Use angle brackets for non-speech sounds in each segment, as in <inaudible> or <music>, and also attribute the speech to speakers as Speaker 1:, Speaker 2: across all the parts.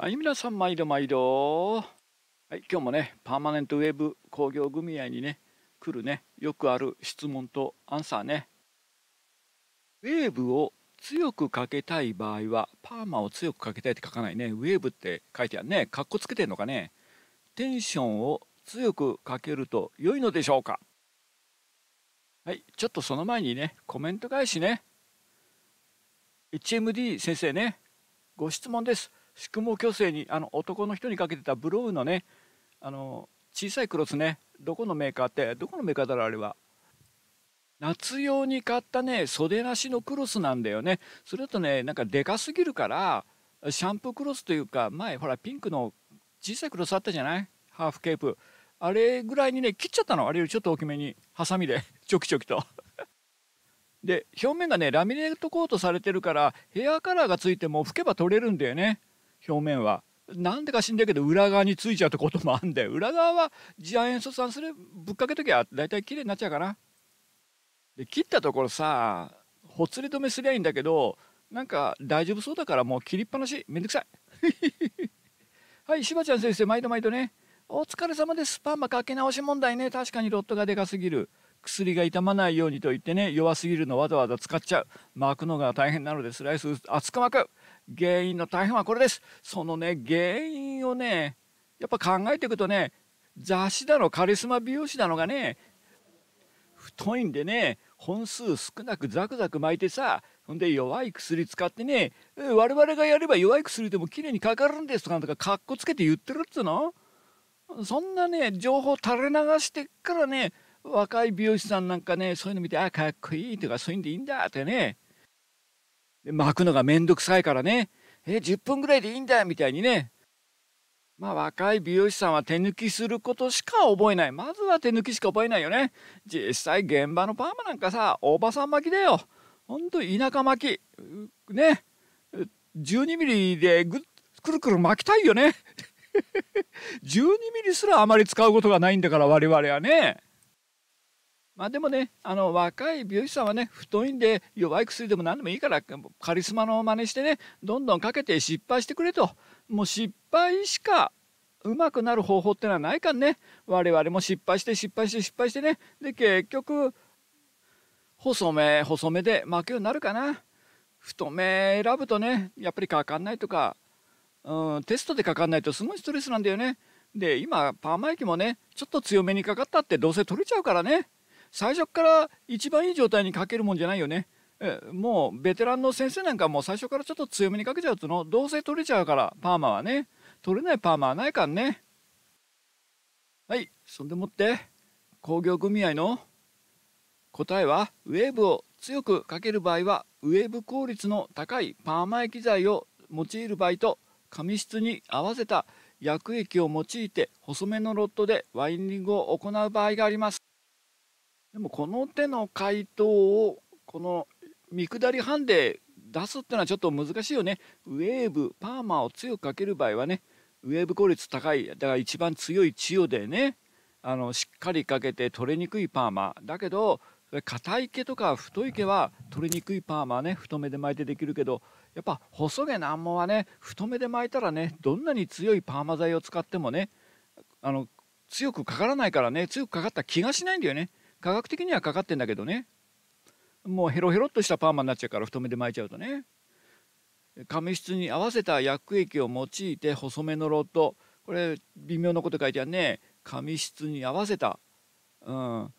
Speaker 1: はい、皆さん毎度毎度。はい、今日もね、パーマネントウェブ工業組合にね、来るね、よくある質問とアンサーね。ウェーブを強くかけたい場合は、パーマを強くかけたいって書かないね。ウェーブって書いてあるね。かっこつけてんのかね。テンションを強くかけると良いのでしょうかはい、ちょっとその前にね、コメント返しね。HMD 先生ね、ご質問です。宿毛矯正にあの男の人にかけてたブロウのねあの小さいクロスねどこのメーカーってどこのメーカーだろうあれは夏用に買ったね袖なしのクロスなんだよねそれだとねなんかでかすぎるからシャンプークロスというか前ほらピンクの小さいクロスあったじゃないハーフケープあれぐらいにね切っちゃったのあれよりちょっと大きめにハサミでちょきちょきとで表面がねラミネートコートされてるからヘアカラーがついても拭けば取れるんだよね表面はなんでか知んだけど裏側についちゃうってこともあんだよ裏側は次亜塩素酸すれぶっかけときゃ大体綺麗になっちゃうかなで切ったところさほつれ止めすりゃいいんだけどなんか大丈夫そうだからもう切りっぱなしめんどくさい <laughs> はいしばちゃん先生毎度毎度ねお疲れ様ですパーマかけ直し問題ね確かにロットがでかすぎる薬が傷まないようにと言ってね弱すぎるのわざわざ使っちゃう巻くのが大変なのでスライス厚く巻く原因の大半はこれですそのね原因をねやっぱ考えていくとね雑誌だのカリスマ美容師だのがね太いんでね本数少なくザクザク巻いてさほんで弱い薬使ってね我々がやれば弱い薬でも綺麗にかかるんですとかなんかかっこつけて言ってるっつうのそんなね情報垂れ流してっからね若い美容師さんなんかねそういうの見てあかっこいいとかそういうんでいいんだってね巻くのがめんどくさいからねえ10分ぐらいでいいんだよ、みたいにねまあ若い美容師さんは手抜きすることしか覚えないまずは手抜きしか覚えないよね実際現場のパーマなんかさおばさん巻きだよほんと田舎巻きね12ミリでぐっくるくる巻きたいよね12 <laughs> ミリすらあまり使うことがないんだから我々はね。まあでもね、あの若い美容師さんはね、太いんで弱い薬でも何でもいいから、カリスマの真似してね、どんどんかけて失敗してくれと。もう失敗しかうまくなる方法ってのはないかんね。我々も失敗して失敗して失敗してね。で、結局、細め細めで負けようになるかな。太め選ぶとね、やっぱりかかんないとか、うん、テストでかかんないとすごいストレスなんだよね。で、今、パーマ液もね、ちょっと強めにかかったってどうせ取れちゃうからね。最初から一番いい状態にかけるもんじゃないよね。えもうベテランの先生なんかもう最初からちょっと強めにかけちゃうとのどうせ取れちゃうからパーマはね取れないパーマはないからねはいそんでもって工業組合の答えはウェーブを強くかける場合はウェーブ効率の高いパーマ液剤を用いる場合と紙質に合わせた薬液を用いて細めのロットでワインディングを行う場合がありますでもこの手の回答をこの見下り判で出すっていうのはちょっと難しいよね。ウェーブ、パーマを強くかける場合はね、ウェーブ効率高い、だから一番強い千代でね、あのしっかりかけて取れにくいパーマ。だけど、硬い毛とか太い毛は取れにくいパーマはね、太めで巻いてできるけど、やっぱ細毛難問はね、太めで巻いたらね、どんなに強いパーマ剤を使ってもね、あの強くかからないからね、強くかかった気がしないんだよね。科学的にはかかってんだけどねもうヘロヘロっとしたパーマになっちゃうから太めで巻いちゃうとね髪質に合わせた薬液を用いて細めのロッドこれ微妙なこと書いてあるね髪質に合わせた、うん、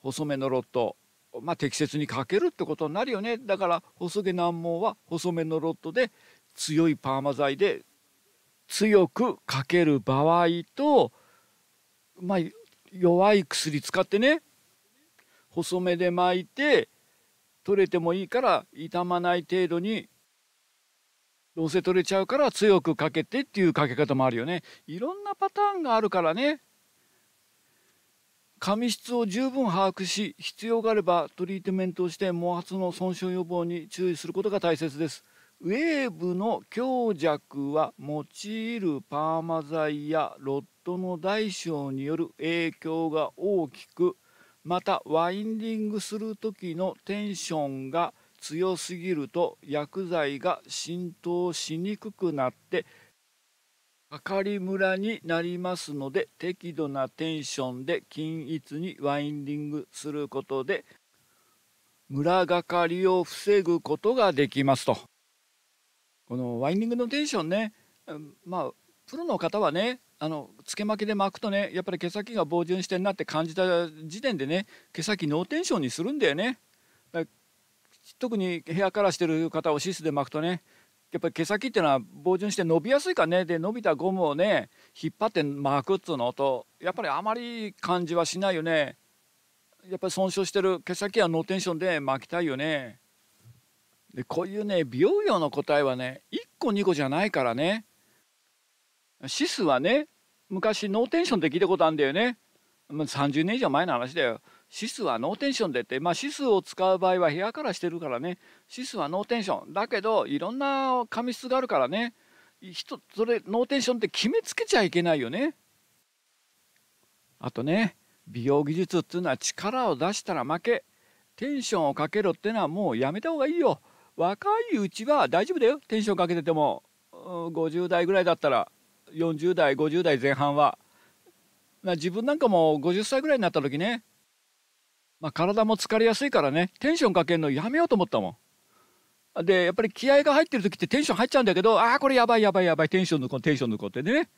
Speaker 1: 細めのロッドまあ適切にかけるってことになるよねだから細毛難毛は細めのロッドで強いパーマ剤で強くかける場合とまあ弱い薬使ってね細めで巻いて取れてもいいから傷まない程度にどうせ取れちゃうから強くかけてっていうかけ方もあるよねいろんなパターンがあるからね紙質を十分把握し必要があればトリートメントをして毛髪の損傷予防に注意することが大切ですウェーブの強弱は用いるパーマ剤やロットの大小による影響が大きくまたワインディングする時のテンションが強すぎると薬剤が浸透しにくくなってかかりムラになりますので適度なテンションで均一にワインディングすることでムラがかりを防ぐことができますとこのワインディングのテンションねまあプロの方はねあのつけまきで巻くとねやっぱり毛先が防潤してんなって感じた時点でね毛先脳テンションにするんだよね特に部屋からしてる方をシスで巻くとねやっぱり毛先っていうのは防潤して伸びやすいからねで伸びたゴムをね引っ張って巻くっつうのとやっぱりあまり感じはしないよねやっぱり損傷してる毛先はノーテンションで巻きたいよねでこういうね美容用の答えはね1個2個じゃないからねシスはね昔ノーテンションって聞いたことあるんだよね30年以上前の話だよ指数はノーテンションでって、まあ、指数を使う場合は部屋からしてるからね指数はノーテンションだけどいろんな紙質があるからね人それノーテンションって決めつけちゃいけないよねあとね美容技術っていうのは力を出したら負けテンションをかけろってのはもうやめた方がいいよ若いうちは大丈夫だよテンションかけてても50代ぐらいだったら40代50代前半は、まあ、自分なんかも50歳ぐらいになった時ね、まあ、体も疲れやすいからねテンションかけるのやめようと思ったもん。でやっぱり気合が入ってる時ってテンション入っちゃうんだけどああこれやばいやばいやばいテンション抜こうテンション抜こうってね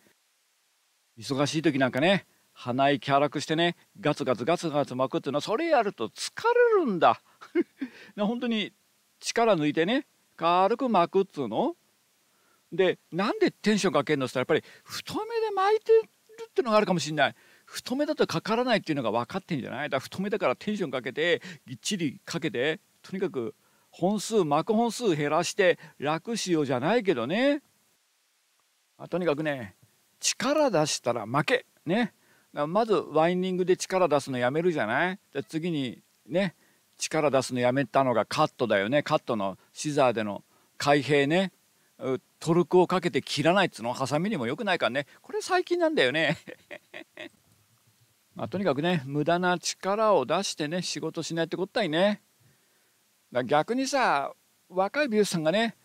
Speaker 1: 忙しい時なんかね鼻息荒くしてねガツガツガツガツ巻くっていうのはそれやると疲れるんだ <laughs> 本当に力抜いてね軽く巻くっつうのでなんでテンションかけるのって言ったらやっぱり太めで巻いてるってのがあるかもしれない。太めだとかからないっていうのが分かってんじゃないだ太めだからテンションかけてぎっちりかけてとにかく本数巻く本数減らして楽しようじゃないけどねあとにかくね力出したら負けねまずワインディングで力出すのやめるじゃないで次にね力出すのやめたのがカットだよねカットのシザーでの開閉ねトルクをかけて切らないっつうのはハサミにも良くないからねこれ最近なんだよね <laughs> まあ、とにかくね無駄な力を出してね仕事しないってことだいねだ逆にさ若い美容師さんがね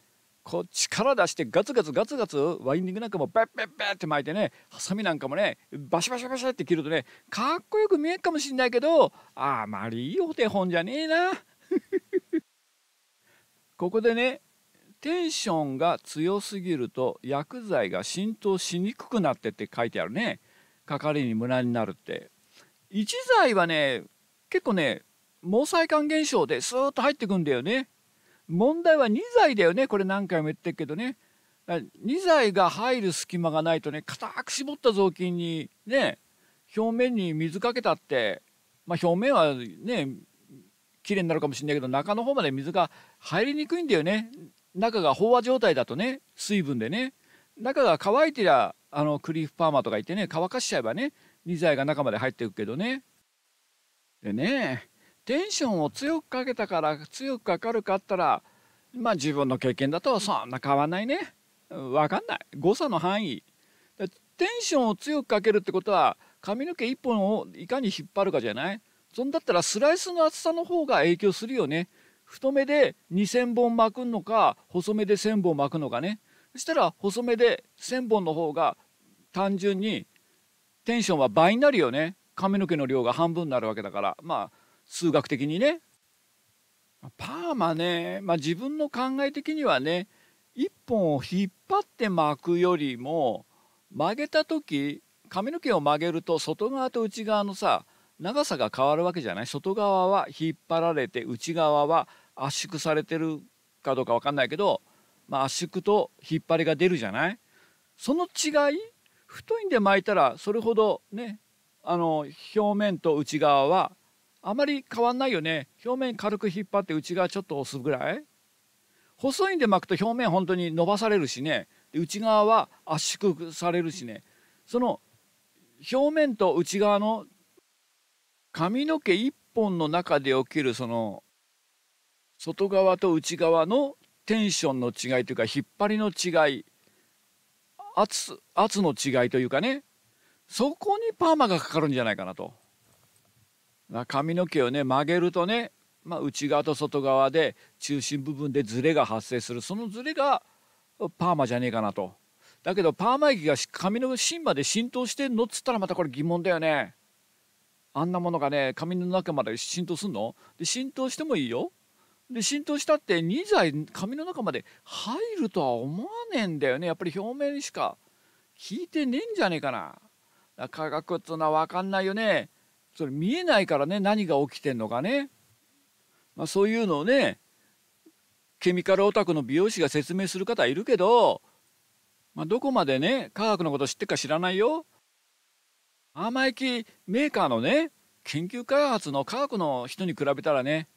Speaker 1: こう力出してガツガツガツガツワインディングなんかもペッペッベッって巻いてねハサミなんかもねバシバシバシって切るとねかっこよく見えるかもしんないけどあまりいいお手本じゃねえな <laughs> ここでねテンションが強すぎると薬剤が浸透しにくくなってって書いてあるね係に無難になるって1剤はね結構ね毛細管現象でスーッと入ってくんだよね問題は2剤だよねこれ何回も言ってるけどね2剤が入る隙間がないとね固く絞った雑巾にね表面に水かけたってまあ、表面はね綺麗になるかもしれないけど中の方まで水が入りにくいんだよね中が飽和状態だとね水分でね中が乾いてりゃあのクリーフパーマとか言ってね乾かしちゃえばね理財が中まで入っていくけどねでねテンションを強くかけたから強くかかるかったらまあ自分の経験だとそんな変わんないね分かんない誤差の範囲テンションを強くかけるってことは髪の毛1本をいかに引っ張るかじゃないそんだったらスライスの厚さの方が影響するよね太めで2,000本巻くのか細めで1,000本巻くのかねそしたら細めで1,000本の方が単純にテンションは倍になるよね髪の毛の量が半分になるわけだからまあ数学的にねパーマね、まあ、自分の考え的にはね1本を引っ張って巻くよりも曲げた時髪の毛を曲げると外側と内側のさ長さが変わるわけじゃない外側は引っ張られて内側は圧縮されてるかどうか分かんないけど、まあ、圧縮と引っ張りが出るじゃないその違い太いんで巻いたらそれほどねあの表面と内側はあまり変わんないよね表面軽く引っ張って内側ちょっと押すぐらい細いんで巻くと表面本当に伸ばされるしね内側は圧縮されるしねその表面と内側の髪の毛一本の中で起きるその外側と内側のテンションの違いというか引っ張りの違い圧圧の違いというかねそこにパーマがかかるんじゃないかなと。髪の毛をね曲げるとね、まあ、内側と外側で中心部分でズレが発生するそのズレがパーマじゃねえかなと。だけどパーマ液が髪の芯まで浸透してんのっつったらまたこれ疑問だよね。あんなものがね髪の中まで浸透すんので浸透してもいいよで浸透したって2剤髪の中まで入るとは思わねえんだよねやっぱり表面しか引いてねえんじゃねえかな科学っつうのは分かんないよねそれ見えないからね何が起きてんのかね、まあ、そういうのをねケミカルオタクの美容師が説明する方いるけど、まあ、どこまでね科学のこと知ってるか知らないよイキーメーカーのね研究開発の科学の人に比べたらね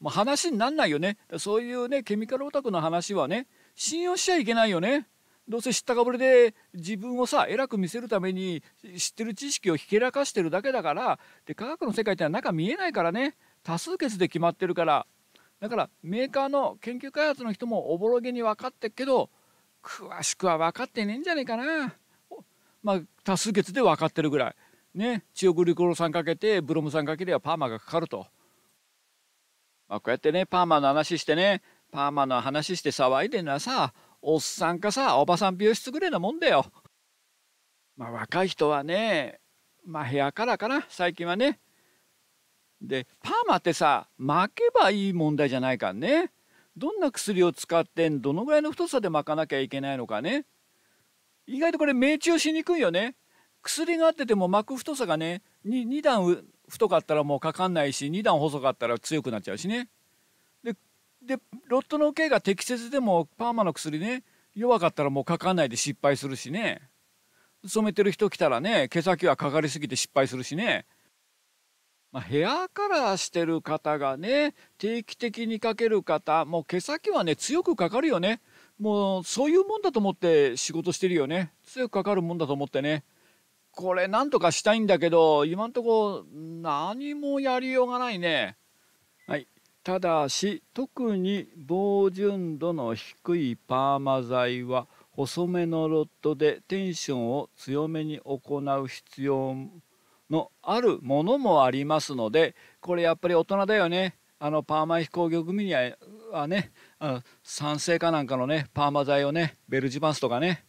Speaker 1: もう話になんないよねそういうねケミカルオタクの話はね信用しちゃいけないよねどうせ知ったかぶりで自分をさ偉く見せるために知ってる知識をひけらかしてるだけだからで科学の世界ってのは中見えないからね多数決で決まってるからだからメーカーの研究開発の人もおぼろげに分かってっけど詳しくは分かってねえんじゃねえかな。まあ、多数決で分かってるぐらい、ね、チオグリコロんかけてブロムさんかければパーマがかかると、まあ、こうやってねパーマの話してねパーマの話して騒いでんのはさおっさんかさおばさん美容室ぐらいなもんだよ。まあ、若い人はねまあ部屋からかな最近はね。でパーマってさ巻けばいい問題じゃないからね。どんな薬を使ってどのぐらいの太さで巻かなきゃいけないのかね。意外とこれ命中しにくいよね薬があってても膜太さがね 2, 2段太かったらもうかかんないし2段細かったら強くなっちゃうしねででロットの毛が適切でもパーマの薬ね弱かったらもうかかんないで失敗するしね染めてる人来たらね毛先はかかりすぎて失敗するしね、まあ、ヘアカラーしてる方がね定期的にかける方もう毛先はね強くかかるよねもうそういうもんだと思って仕事してるよね強くかかるもんだと思ってねこれなんとかしたいんだけど今んとこ何もやりようがないねはいただし特に防純度の低いパーマ剤は細めのロットでテンションを強めに行う必要のあるものもありますのでこれやっぱり大人だよねあのパーマ飛行業組にはね酸性かなんかのねパーマ剤をねベルジバンスとかね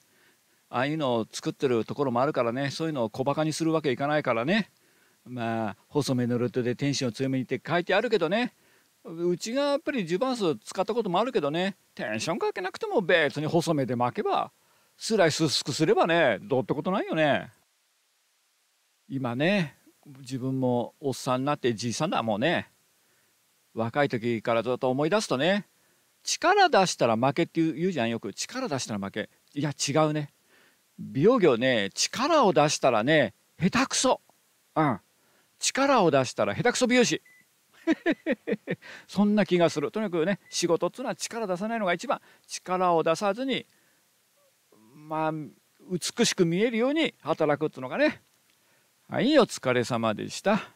Speaker 1: ああいうのを作ってるところもあるからねそういうのを小バカにするわけいかないからねまあ細めのルートでテンションを強めにって書いてあるけどねうちがやっぱりジュバンス使ったこともあるけどねテンションかけなくても別に細めで巻けばスライス薄くすればねどうってことないよね今ね自分もおっさんになってじいさんだもうね若い時からずっと思い出すとね力出したら負けって言うじゃんよく力出したら負けいや違うね美容業ね力を出したらね下手くそうん力を出したら下手くそ美容師 <laughs> そんな気がするとにかくね仕事っつうのは力出さないのが一番力を出さずにまあ美しく見えるように働くっつうのがねはいお疲れ様でした。